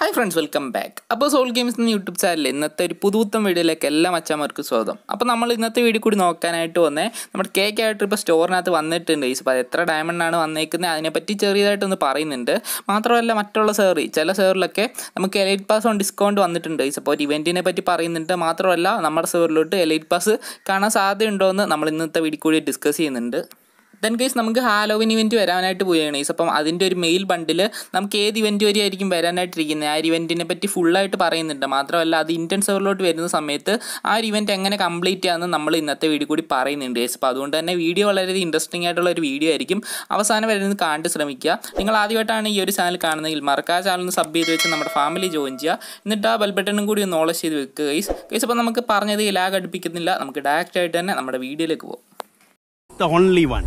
Hi friends welcome back അപ്പോൾ soul games എന്ന YouTube ചാനലിൽ ഇന്നത്തെ ഒരു പുതുത്തം വീഡിയോയിലേക്ക് എല്ലാ അച്ഛന്മാർക്ക് സ്വാഗതം അപ്പോൾ നമ്മൾ ഇന്നത്തെ വീഡിയോ കൂടി നോക്കാനായിട്ട് വന്നേ നമ്മുടെ കേക്ക് ആയിട്ട് ഇപ്പോൾ സ്റ്റോറിനകത്ത് വന്നിട്ടുണ്ട് ഈ അപ്പോൾ എത്ര ഡയമണ്ടാണ് വന്നേക്കുന്നത് അതിനെപ്പറ്റി ചെറിയതായിട്ടൊന്ന് പറയുന്നുണ്ട് മാത്രമല്ല മറ്റുള്ള സെറി ചില സെറിലൊക്കെ നമുക്ക് എലൈറ്റ് പാസ് ഓൺ ഡിസ്കൗണ്ട് വന്നിട്ടുണ്ട് ഈ അപ്പോൾ ഒരു ഇവൻറ്റിനെ പറ്റി പറയുന്നുണ്ട് മാത്രമല്ല നമ്മുടെ സെറിലോട്ട് എലൈറ്റ് പാസ് കാണാൻ സാധ്യതയുണ്ടോ എന്ന് നമ്മൾ ഇന്നത്തെ വീഡിയോ കൂടി ഡിസ്കസ് ചെയ്യുന്നുണ്ട് ദെൻ ഗൈസ് നമുക്ക് ഹാലോവിൻ ഇവൻറ്റ് വരാനായിട്ട് പോവുകയാണ് ഗൈസ് അപ്പം അതിൻ്റെ ഒരു മെയിൽ ബണ്ടിൽ നമുക്ക് ഏത് ഇവൻറ്റ് വരെയായിരിക്കും വരാനായിട്ടിരിക്കുന്നത് ആ ഒരു ഇവൻറ്റിനെ പറ്റി ഫുള്ളായിട്ട് പറയുന്നുണ്ട് മാത്രമല്ല അത് ഇൻറ്റൻസ് സെവറിലോട്ട് വരുന്ന സമയത്ത് ആ ഒരു ഇവൻറ്റ് എങ്ങനെ കംപ്ലീറ്റ് ആണെന്ന് നമ്മൾ ഇന്നത്തെ വീഡിയോ കൂടി പറയുന്നുണ്ട് ഗൈസ് അപ്പോൾ അതുകൊണ്ട് തന്നെ വീഡിയോ വളരെയധികം ഇൻട്രസ്റ്റിംഗ് ആയിട്ടുള്ള ഒരു വീഡിയോ ആയിരിക്കും അവസാനം വരുന്നത് കാണ്ട് ശ്രമിക്കുക നിങ്ങൾ ആദ്യമായിട്ടാണ് ഈ ഒരു ചാനൽ കാണുന്നതെങ്കിൽ മറക്കാ ചാനൽ ഒന്ന് സബ് ചെയ്ത് വെച്ച് നമ്മുടെ ഫാമിലി ജോയിൻ ചെയ്യുക എന്നിട്ട് ആ ബെൽബട്ടനും കൂടി ഒന്ന് ഓളസ് ചെയ്ത് വെക്കുക ഗൈസ് ഗൈസ് അപ്പോൾ നമുക്ക് പറഞ്ഞത് ലാഗ് അടുപ്പിക്കുന്നില്ല നമുക്ക് ഡയറക്റ്റ് ആയിട്ട് തന്നെ നമ്മുടെ വീഡിയോയിലേക്ക് പോകും the only one.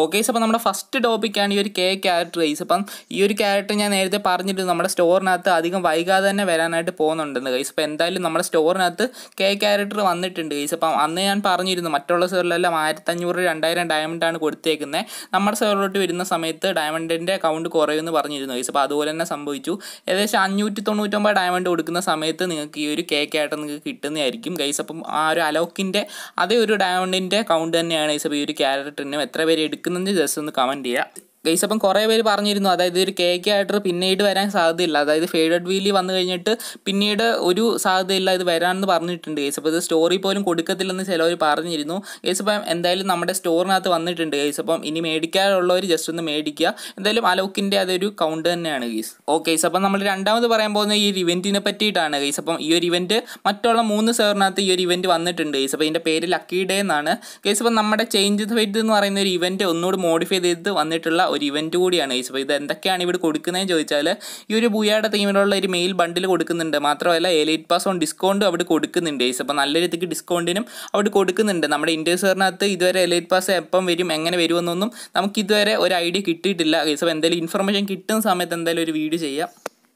ഓക്കെ അപ്പോൾ നമ്മുടെ ഫസ്റ്റ് ടോപ്പിക്കാണ് ഈ ഒരു കെ ക്യാരറ്റ് റേസ് അപ്പം ഈ ഒരു ക്യാരറ്റ് ഞാൻ നേരത്തെ പറഞ്ഞിട്ട് നമ്മുടെ സ്റ്റോറിനകത്ത് അധികം വൈകാതെ തന്നെ വരാനായിട്ട് പോകുന്നുണ്ടെന്ന് കൈസ് അപ്പോൾ എന്തായാലും നമ്മുടെ സ്റ്റോറിനകത്ത് കെ ക്യാരക്ടർ വന്നിട്ടുണ്ട് കൈസ് അപ്പം അന്ന് ഞാൻ പറഞ്ഞിരുന്നു മറ്റുള്ള സെറിലെല്ലാം ആയിരത്തഞ്ഞൂറ് രണ്ടായിരം ഡയമണ്ടാണ് കൊടുത്തേക്കുന്നത് നമ്മുടെ സെവറിലോട്ട് വരുന്ന സമയത്ത് ഡയമണ്ടിൻ്റെ അക്കൗണ്ട് കുറയുമെന്ന് പറഞ്ഞിരുന്നു കൈസ് അപ്പോൾ അതുപോലെ തന്നെ സംഭവിച്ചു ഏകദേശം അഞ്ഞൂറ്റി തൊണ്ണൂറ്റൊമ്പത് ഡയമണ്ട് കൊടുക്കുന്ന സമയത്ത് നിങ്ങൾക്ക് ഈ ഒരു കെ ക്യാരക്ടർ നിങ്ങൾക്ക് കിട്ടുന്നതായിരിക്കും കൈസ് അപ്പം ആ ഒരു അലോക്കിൻ്റെ അതേ ഒരു ഡയമണ്ടിൻ്റെ അക്കൗണ്ട് തന്നെയാണ് കൈസ് അപ്പോൾ ഈ ഒരു ക്യാരക്ടറിനും എത്ര പേര് എടുക്കും നിൽക്കുന്നതിൻ്റെ ജസ്റ്റ് ഒന്ന് കമൻറ്റ് ചെയ്യുക ഗൈസ് അപ്പം കുറേ പേര് പറഞ്ഞിരുന്നു അതായത് ഒരു കെ കെ ആയിട്ട് പിന്നീട് വരാൻ സാധ്യതയില്ല അതായത് ഫേഡഡ് വീലി വന്നു കഴിഞ്ഞിട്ട് പിന്നീട് ഒരു സാധ്യതയില്ല ഇത് വരാമെന്ന് പറഞ്ഞിട്ടുണ്ട് ഗൈസ് അപ്പോൾ ഇത് സ്റ്റോറി പോലും കൊടുക്കത്തില്ലെന്ന് ചിലവർ പറഞ്ഞിരുന്നു ഗൈസ് അപ്പം എന്തായാലും നമ്മുടെ സ്റ്റോറിനകത്ത് വന്നിട്ടുണ്ട് ഗൈസ് അപ്പം ഇനി മേടിക്കാനുള്ളവർ ജസ്റ്റ് ഒന്ന് മേടിക്കുക എന്തായാലും അലോക്കിൻ്റെ അതൊരു കൗണ്ട് തന്നെയാണ് ഗൈസ് ഓക്കെ ഗൈസ് അപ്പം നമ്മൾ രണ്ടാമത് പറയാൻ പോകുന്ന ഈ ഒരു ഇവൻറ്റിനെ പറ്റിയിട്ടാണ് ഗൈസ് അപ്പം ഈ ഒരു ഇവൻറ്റ് മറ്റുള്ള മൂന്ന് സെവറിനകത്ത് ഈ ഒരു ഇവൻറ്റ് വന്നിട്ടുണ്ട് ഗൈസ് അപ്പം ഇതിൻ്റെ പേര് ലക്കി ഡേ എന്നാണ് ഗൈസ് അപ്പം നമ്മുടെ ചേഞ്ച് ദ വെയിറ്റ് എന്ന് പറയുന്ന ഒരു ഇവൻറ്റ് ഒന്നുകൂടി മോഡിഫൈ ചെയ്ത് വന്നിട്ടുള്ള ഒരു ഇവൻറ്റ് കൂടിയാണ് ഈ അപ്പോൾ ഇത് എന്തൊക്കെയാണ് ഇവിടെ കൊടുക്കുന്നതെന്ന് ചോദിച്ചാൽ ഈ ഒരു ബുയാടെ തീമിലുള്ള ഒരു മെയിൽ ബണ്ടിൽ കൊടുക്കുന്നുണ്ട് മാത്രമല്ല എലൈറ്റ് പാസ് ഓൺ ഡിസ്കൗണ്ടും അവിടെ കൊടുക്കുന്നുണ്ട് ഈസ് അപ്പോൾ നല്ല രീതിക്ക് ഡിസ്കൗണ്ടിനും അവിടെ കൊടുക്കുന്നുണ്ട് നമ്മുടെ ഇന്ത്യ സാറിനകത്ത് ഇതുവരെ എലൈറ്റ് പാസ് എപ്പം വരും എങ്ങനെ വരുമെന്നൊന്നും നമുക്കിതുവരെ ഒരു ഐഡിയ കിട്ടിയിട്ടില്ല ഈസ് അപ്പോൾ ഇൻഫർമേഷൻ കിട്ടുന്ന സമയത്ത് എന്തായാലും ഒരു വീഡിയോ ചെയ്യാം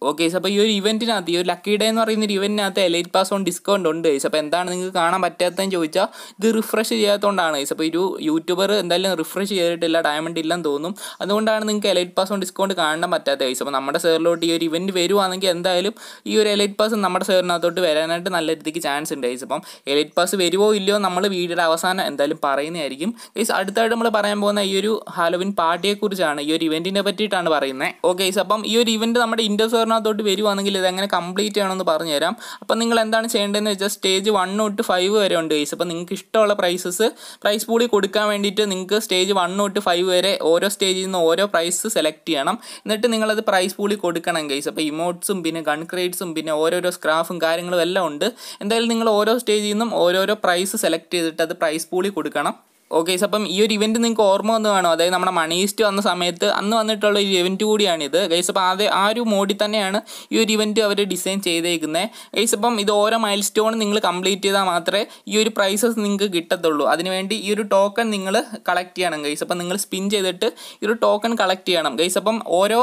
ഓക്കെ അപ്പോൾ ഈ ഒരു ഇവൻറ്റിനകത്ത് ഈ ഒരു ലക്കി ഡേ എന്ന് പറയുന്ന ഒരു ഇവൻറ്റിനകത്ത് എലൈറ്റ് പാസ് ഓൺ ഡിസ്കൗണ്ട് ഉണ്ട് ഗൈസ് അപ്പോൾ എന്താണ് നിങ്ങൾക്ക് കാണാൻ പറ്റാത്തതെന്ന് ചോദിച്ചാൽ ഇത് റിഫ്രഷ് ചെയ്യാത്തതുകൊണ്ടാണ് ഗൈസ് അപ്പോൾ ഒരു യൂട്യൂബർ എന്തായാലും റിഫ്രഷ് ചെയ്തിട്ടില്ല ഡയമണ്ട് ഇല്ലെന്ന് തോന്നും അതുകൊണ്ടാണ് നിങ്ങൾക്ക് എലൈറ്റ് പാസ് ഓൺ ഡിസ്കൗണ്ട് കാണാൻ പറ്റാത്ത ഗൈസ് അപ്പോൾ നമ്മുടെ സെയറിലോട്ട് ഈ ഒരു ഇവൻറ്റ് വരുവാണെങ്കിൽ എന്തായാലും ഈ ഒരു എലൈറ്റ് പാസ് നമ്മുടെ സെയറിനകത്തോട്ട് വരാനായിട്ട് നല്ല രീതിക്ക് ചാൻസ് ഉണ്ട് ഗൈസ് അപ്പം എലൈറ്റ് പാസ് വരുമോ ഇല്ലയോ നമ്മൾ വീഡിയോയുടെ അവസാനം എന്തായാലും പറയുന്നതായിരിക്കും ഗൈസ് അടുത്തായിട്ട് നമ്മൾ പറയാൻ പോകുന്ന ഈ ഒരു ഹാലോവിൻ പാർട്ടിയെക്കുറിച്ചാണ് ഈ ഒരു ഇവൻറ്റിനെ പറ്റിയിട്ടാണ് പറയുന്നത് ഓക്കെ ഗൈസ് അപ്പം ഈ ഒരു ഇവൻറ്റ് നമ്മുടെ ഇൻഡോർ ഓർഡറിനകത്തോട്ട് വരുവാണെങ്കിൽ ഇതെങ്ങനെ കംപ്ലീറ്റ് ചെയ്യണമെന്ന് തരാം അപ്പം നിങ്ങൾ എന്താണ് ചെയ്യേണ്ടതെന്ന് വെച്ചാൽ സ്റ്റേജ് വൺ തൊട്ട് ഫൈവ് വരെ ഉണ്ട് കേസ് അപ്പോൾ നിങ്ങൾക്ക് ഇഷ്ടമുള്ള പ്രൈസസ് പ്രൈസ് പൂളി കൊടുക്കാൻ വേണ്ടിയിട്ട് നിങ്ങൾക്ക് സ്റ്റേജ് വൺ തൊട്ട് ഫൈവ് വരെ ഓരോ സ്റ്റേജിൽ നിന്ന് ഓരോ പ്രൈസ് സെലക്ട് ചെയ്യണം എന്നിട്ട് നിങ്ങളത് പ്രൈസ് പൂളി കൊടുക്കണം കേസ് അപ്പോൾ ഇമോട്ട്സും പിന്നെ ഗൺ ക്രേറ്റ്സും പിന്നെ ഓരോരോ സ്ക്രാഫും കാര്യങ്ങളും എല്ലാം ഉണ്ട് എന്തായാലും നിങ്ങൾ ഓരോ സ്റ്റേജിൽ നിന്നും ഓരോരോ പ്രൈസ് സെലക്ട് ചെയ്തിട്ട് അത് പ്രൈസ് പൂളി കൊടുക്കണം ഓക്കെ അപ്പം ഈ ഒരു ഇവൻറ്റ് നിങ്ങൾക്ക് ഓർമ്മ വന്ന് കാണും അതായത് നമ്മുടെ ഈസ്റ്റ് വന്ന സമയത്ത് അന്ന് വന്നിട്ടുള്ള ഒരു ഇവൻറ്റ് കൂടിയാണിത് ഗൈസ് അപ്പം അത് ആ ഒരു മോഡിൽ തന്നെയാണ് ഈ ഒരു ഇവൻറ്റ് അവർ ഡിസൈൻ ചെയ്തേക്കുന്നത് ഗൈസ് അപ്പം ഇത് ഓരോ മൈൽ സ്റ്റോൺ നിങ്ങൾ കംപ്ലീറ്റ് ചെയ്താൽ മാത്രമേ ഈ ഒരു പ്രൈസസ് നിങ്ങൾക്ക് കിട്ടത്തുള്ളൂ അതിനുവേണ്ടി ഈ ഒരു ടോക്കൺ നിങ്ങൾ കളക്ട് ചെയ്യണം ഗൈസ് അപ്പം നിങ്ങൾ സ്പിൻ ചെയ്തിട്ട് ഈ ഒരു ടോക്കൺ കളക്ട് ചെയ്യണം ഗൈസ് അപ്പം ഓരോ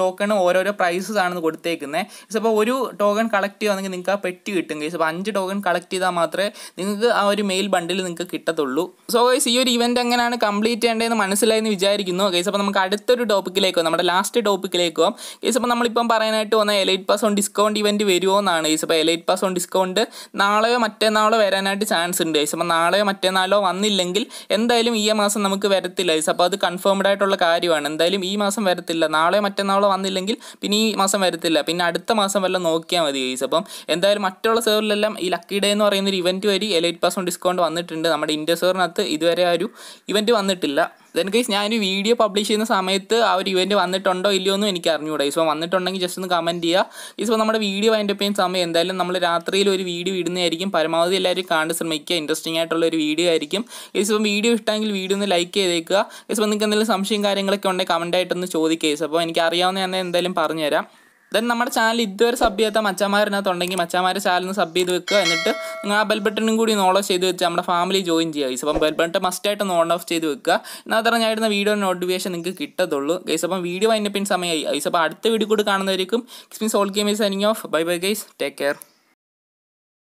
ടോക്കണും ഓരോരോ പ്രൈസസ് ആണെന്ന് കൊടുത്തേക്കുന്നത് ഗൈസ് അപ്പോൾ ഒരു ടോക്കൺ കളക്ട് ചെയ്യുകയാണെങ്കിൽ നിങ്ങൾക്ക് ആ പെട്ടി കിട്ടും ഗൈസ് അപ്പം അഞ്ച് ടോക്കൺ കളക്ട് ചെയ്താൽ മാത്രമേ നിങ്ങൾക്ക് ആ ഒരു മെയിൽ ബണ്ടിൽ നിങ്ങൾക്ക് കിട്ടത്തുള്ളൂ സോ സോ ഗൈസ് ഈ ഒരു ഇവന്റ് എങ്ങനെയാണ് കംപ്ലീറ്റ് ചെയ്യേണ്ടതെന്ന് മനസ്സിലായെന്ന് വിചാരിക്കുന്നു ഗൈസ് അപ്പോൾ നമുക്ക് അടുത്തൊരു ടോപ്പിക്കിലേക്കോ നമ്മുടെ ലാസ്റ്റ് ടോപ്പിക്കിലേക്കോ ഗൈസ് അപ്പോൾ നമ്മളിപ്പം പറയാനായിട്ട് വന്ന elite pass on discount event വരുമോ എന്നാണ് ഗൈസ് അപ്പോൾ എലൈറ്റ് പാസ് ഓൺ ഡിസ്കൗണ്ട് നാളെയോ മറ്റന്നാളോ വരാനായിട്ട് ചാൻസ് ഉണ്ട് ഗൈസ് അപ്പോൾ നാളെയോ മറ്റന്നാളോ വന്നില്ലെങ്കിൽ എന്തായാലും ഈ മാസം നമുക്ക് വരത്തില്ല ഗൈസ് അപ്പോൾ അത് കൺഫേംഡ് ആയിട്ടുള്ള കാര്യമാണ് എന്തായാലും ഈ മാസം വരത്തില്ല നാളെയോ മറ്റന്നാളോ വന്നില്ലെങ്കിൽ പിന്നെ ഈ മാസം വരത്തില്ല പിന്നെ അടുത്ത മാസം വല്ല നോക്കിയാൽ മതി ഗൈസ് അപ്പം എന്തായാലും മറ്റുള്ള സെർവറിലെല്ലാം ഈ ലക്കി ഡേ എന്ന് പറയുന്ന ഒരു ഇവന്റ് വരി എലൈറ്റ് പാസ് ഓൺ ഡിസ്കൗണ്ട് വന്നിട്ടുണ്ട് നമ്മുടെ ഇൻഡ്യ സെറിനകത്ത് ഇതുവരെ ആ ഒരു ഇവൻറ്റ് വന്നിട്ടില്ല ദെൻ ഗൈസ് ഞാനൊരു വീഡിയോ പബ്ലിഷ് ചെയ്യുന്ന സമയത്ത് ആ ഒരു ഇവൻറ്റ് വന്നിട്ടുണ്ടോ ഇല്ലയോ എന്നും എനിക്ക് അറിഞ്ഞുകൂടാ ഇപ്പോൾ വന്നിട്ടുണ്ടെങ്കിൽ ജസ്റ്റ് ഒന്ന് കമൻറ്റ് ചെയ്യുക ഇപ്പോൾ നമ്മുടെ വീഡിയോ അതിൻ്റെ പേയും സമയം എന്തായാലും നമ്മൾ രാത്രിയിൽ ഒരു വീഡിയോ ഇടുന്നതായിരിക്കും പരമാവധി എല്ലാവരും കാണാൻ ശ്രമിക്കുക ഇൻട്രസ്റ്റിംഗ് ആയിട്ടുള്ള ഒരു വീഡിയോ ആയിരിക്കും ഇപ്പോൾ വീഡിയോ ഇഷ്ടമെങ്കിൽ വീഡിയോ ഒന്ന് ലൈക്ക് ചെയ്തേക്കുക ഇപ്പോൾ നിങ്ങൾക്ക് എന്തെങ്കിലും സംശയം കാര്യങ്ങളൊക്കെ ഉണ്ടെങ്കിൽ കമൻറ്റായിട്ടൊന്ന് ചോദിക്കുക അപ്പോൾ എനിക്ക് അറിയാവുന്ന ഞാൻ എന്തായാലും പറഞ്ഞുതരാം ദെൻ നമ്മുടെ ചാനൽ ഇതുവരെ സബ് ചെയ്യാത്ത മച്ചാമാരിനകത്തുണ്ടെങ്കിൽ മച്ചാമാരെ ചാനൽ സബ് ചെയ്ത് വെക്കുക എന്നിട്ട് നിങ്ങൾ ആ ബെൽ ബട്ടണും കൂടി ഓൺ ഓഫ് ചെയ്ത് വെച്ചാൽ നമ്മുടെ ഫാമിലി ജോയിൻ ചെയ്യാം ഗൈസ് അപ്പം ബെൽ ബട്ടൺ മസ്റ്റായിട്ട് ഒന്ന് ഓൺ ഓഫ് ചെയ്ത് വെക്കുക എന്നാൽ തന്നെ ഞാനിരുന്ന വീഡിയോ നോട്ടിഫിക്കേഷൻ നിങ്ങൾക്ക് കിട്ടത്തുള്ളൂ ഗൈസ് അപ്പം വീഡിയോ അതിൻ്റെ പിന്നെ സമയമായി ഗൈസ് അപ്പോൾ അടുത്ത വീഡിയോ കൂടി കാണുന്നവരേക്കും കിസ്മിസ് all game is signing off bye bye guys take care